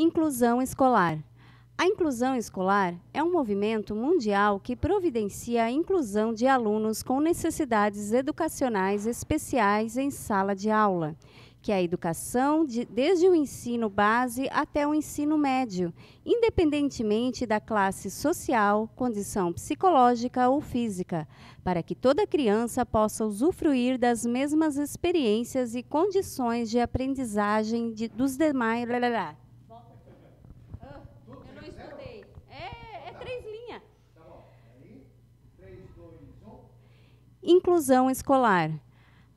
Inclusão escolar. A inclusão escolar é um movimento mundial que providencia a inclusão de alunos com necessidades educacionais especiais em sala de aula, que é a educação de, desde o ensino base até o ensino médio, independentemente da classe social, condição psicológica ou física, para que toda criança possa usufruir das mesmas experiências e condições de aprendizagem de, dos demais. Lá, lá, lá. Inclusão escolar.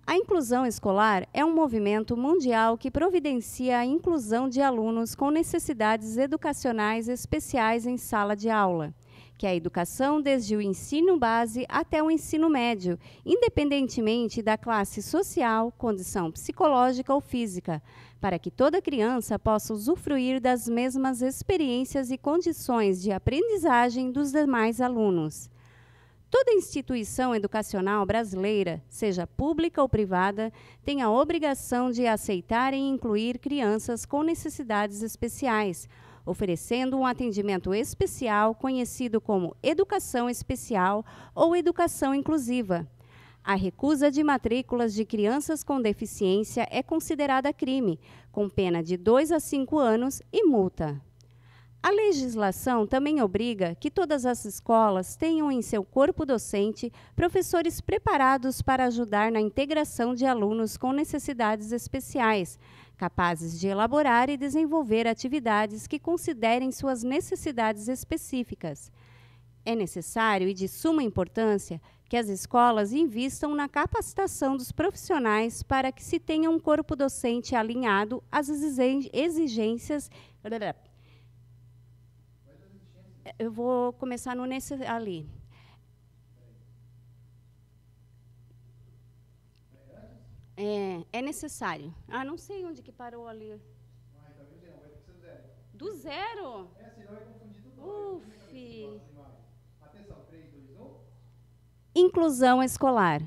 A inclusão escolar é um movimento mundial que providencia a inclusão de alunos com necessidades educacionais especiais em sala de aula, que é a educação desde o ensino base até o ensino médio, independentemente da classe social, condição psicológica ou física, para que toda criança possa usufruir das mesmas experiências e condições de aprendizagem dos demais alunos. Toda instituição educacional brasileira, seja pública ou privada, tem a obrigação de aceitar e incluir crianças com necessidades especiais, oferecendo um atendimento especial conhecido como educação especial ou educação inclusiva. A recusa de matrículas de crianças com deficiência é considerada crime, com pena de 2 a 5 anos e multa. A legislação também obriga que todas as escolas tenham em seu corpo docente professores preparados para ajudar na integração de alunos com necessidades especiais, capazes de elaborar e desenvolver atividades que considerem suas necessidades específicas. É necessário e de suma importância que as escolas invistam na capacitação dos profissionais para que se tenha um corpo docente alinhado às exigências eu vou começar no nesse ali. É, é necessário. Ah, não sei onde que parou ali. Ah, então zero. Do zero? É, senão é confundido. Uf. Atenção, Inclusão escolar.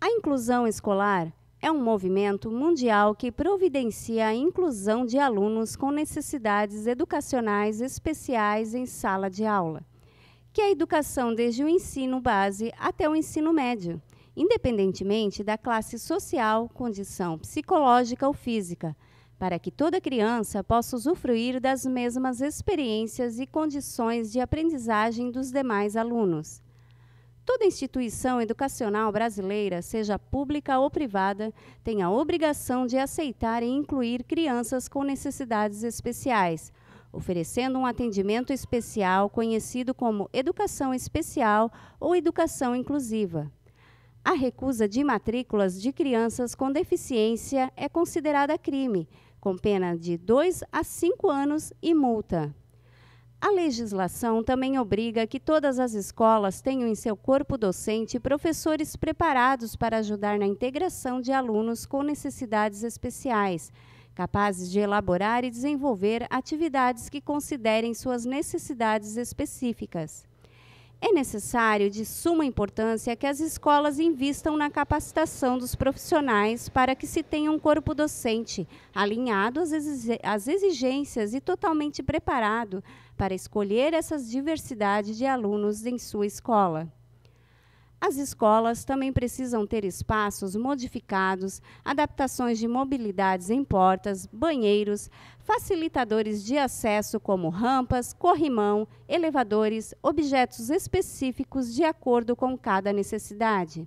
A inclusão escolar é um movimento mundial que providencia a inclusão de alunos com necessidades educacionais especiais em sala de aula, que é a educação desde o ensino base até o ensino médio, independentemente da classe social, condição psicológica ou física, para que toda criança possa usufruir das mesmas experiências e condições de aprendizagem dos demais alunos. Toda instituição educacional brasileira, seja pública ou privada, tem a obrigação de aceitar e incluir crianças com necessidades especiais, oferecendo um atendimento especial conhecido como educação especial ou educação inclusiva. A recusa de matrículas de crianças com deficiência é considerada crime, com pena de 2 a 5 anos e multa. A legislação também obriga que todas as escolas tenham em seu corpo docente professores preparados para ajudar na integração de alunos com necessidades especiais, capazes de elaborar e desenvolver atividades que considerem suas necessidades específicas. É necessário de suma importância que as escolas invistam na capacitação dos profissionais para que se tenha um corpo docente alinhado às exigências e totalmente preparado para escolher essas diversidades de alunos em sua escola. As escolas também precisam ter espaços modificados, adaptações de mobilidades em portas, banheiros, facilitadores de acesso como rampas, corrimão, elevadores, objetos específicos de acordo com cada necessidade.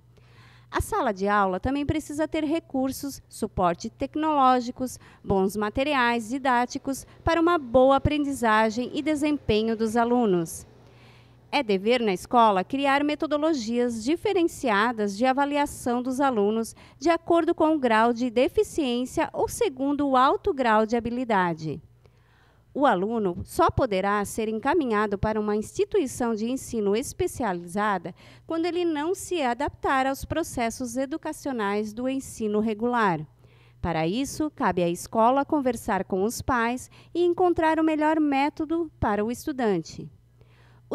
A sala de aula também precisa ter recursos, suporte tecnológicos, bons materiais didáticos para uma boa aprendizagem e desempenho dos alunos. É dever na escola criar metodologias diferenciadas de avaliação dos alunos de acordo com o grau de deficiência ou segundo o alto grau de habilidade. O aluno só poderá ser encaminhado para uma instituição de ensino especializada quando ele não se adaptar aos processos educacionais do ensino regular. Para isso, cabe à escola conversar com os pais e encontrar o melhor método para o estudante.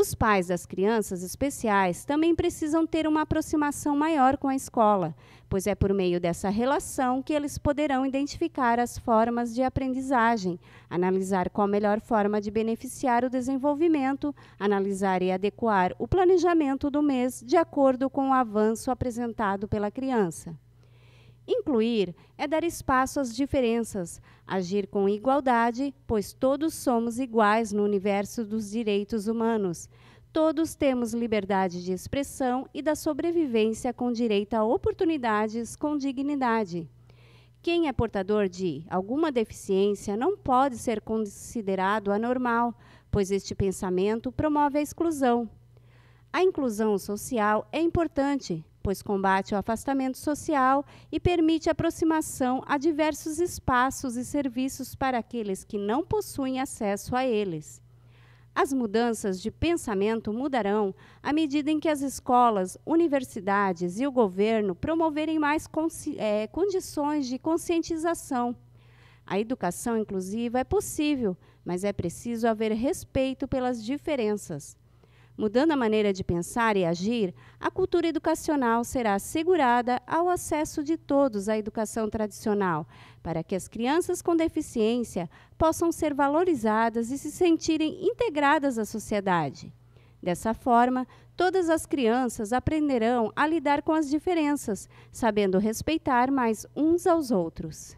Os pais das crianças especiais também precisam ter uma aproximação maior com a escola, pois é por meio dessa relação que eles poderão identificar as formas de aprendizagem, analisar qual a melhor forma de beneficiar o desenvolvimento, analisar e adequar o planejamento do mês de acordo com o avanço apresentado pela criança. Incluir é dar espaço às diferenças, agir com igualdade, pois todos somos iguais no universo dos direitos humanos. Todos temos liberdade de expressão e da sobrevivência com direito a oportunidades com dignidade. Quem é portador de alguma deficiência não pode ser considerado anormal, pois este pensamento promove a exclusão. A inclusão social é importante, pois combate o afastamento social e permite aproximação a diversos espaços e serviços para aqueles que não possuem acesso a eles. As mudanças de pensamento mudarão à medida em que as escolas, universidades e o governo promoverem mais é, condições de conscientização. A educação inclusiva é possível, mas é preciso haver respeito pelas diferenças. Mudando a maneira de pensar e agir, a cultura educacional será assegurada ao acesso de todos à educação tradicional, para que as crianças com deficiência possam ser valorizadas e se sentirem integradas à sociedade. Dessa forma, todas as crianças aprenderão a lidar com as diferenças, sabendo respeitar mais uns aos outros.